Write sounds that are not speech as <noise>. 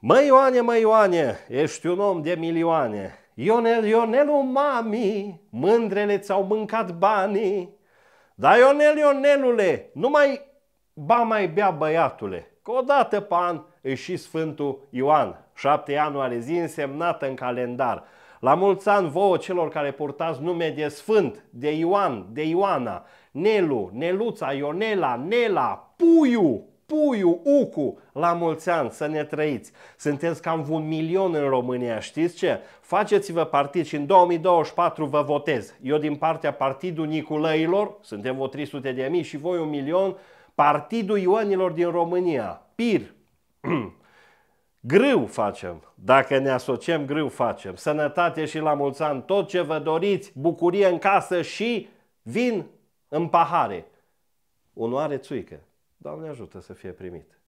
Mă Ioane, mă Ioane, ești un om de milioane. Ionel, Ionelu, mami, mândrele ți-au mâncat banii. Dar Ionel, Ionelule, nu mai ba mai bea băiatule, că odată pe an e și Sfântul Ioan. 7 ianuarie, zi însemnată în calendar. La mulți ani vouă celor care purtați nume de Sfânt, de Ioan, de Ioana, Nelu, Neluța, Ionela, Nela, Puiu, Puiu, Ucu, la mulți ani, să ne trăiți. Sunteți cam un milion în România, știți ce? Faceți-vă partid și în 2024 vă votez. Eu din partea Partidul Niculăilor, suntem o 300 de mii și voi un milion, Partidul Ioanilor din România, PIR. <clears throat> Grâu facem. Dacă ne asociem, grâu facem. Sănătate și la mulți ani, tot ce vă doriți, bucurie în casă și vin în pahare. Onoare țuică. Doamne ajută să fie primit.